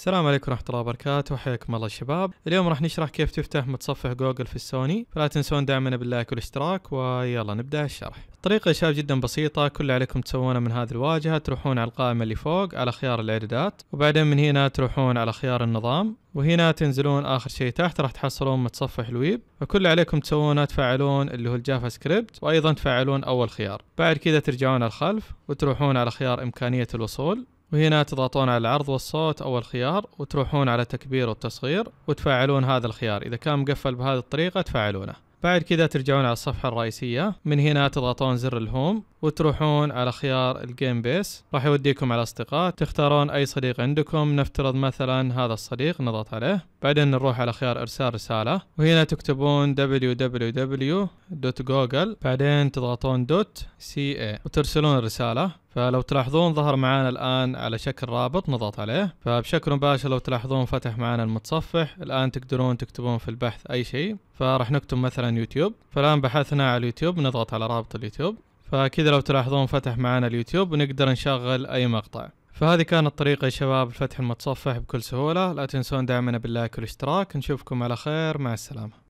السلام عليكم ورحمة الله وبركاته وحياكم الله الشباب اليوم راح نشرح كيف تفتح متصفح جوجل في السوني فلا تنسون دعمنا باللايك والاشتراك ويلا نبدأ الشرح الطريقة يا شباب جدا بسيطة كل اللي عليكم تسوونه من هذه الواجهة تروحون على القائمة اللي فوق على خيار الإعدادات وبعدين من هنا تروحون على خيار النظام وهنا تنزلون آخر شيء تحت راح تحصلون متصفح الويب وكل اللي عليكم تسوونه تفعلون اللي هو الجافا سكريبت وأيضا تفعلون أول خيار بعد كذا ترجعون الخلف وتروحون على خيار إمكانية الوصول وهنا تضغطون على العرض والصوت أول خيار وتروحون على تكبير والتصغير وتفعلون هذا الخيار إذا كان مقفل بهذه الطريقة تفعلونه بعد كذا ترجعون على الصفحة الرئيسية من هنا تضغطون زر الهوم وتروحون على خيار الجيم بيس راح يوديكم على اصدقاء تختارون اي صديق عندكم نفترض مثلا هذا الصديق نضغط عليه بعدين نروح على خيار ارسال رسالة وهنا تكتبون www.google بعدين تضغطون .ca وترسلون الرسالة فلو تلاحظون ظهر معانا الآن على شكل رابط نضغط عليه فبشكل مباشر لو تلاحظون فتح معانا المتصفح الآن تقدرون تكتبون في البحث أي شيء فراح نكتب مثلا يوتيوب فالآن بحثنا على اليوتيوب نضغط على رابط اليوتيوب فكذا لو تلاحظون فتح معانا اليوتيوب ونقدر نشغل أي مقطع فهذه كانت طريقة يا شباب لفتح المتصفح بكل سهولة لا تنسون دعمنا باللايك والاشتراك نشوفكم على خير مع السلامة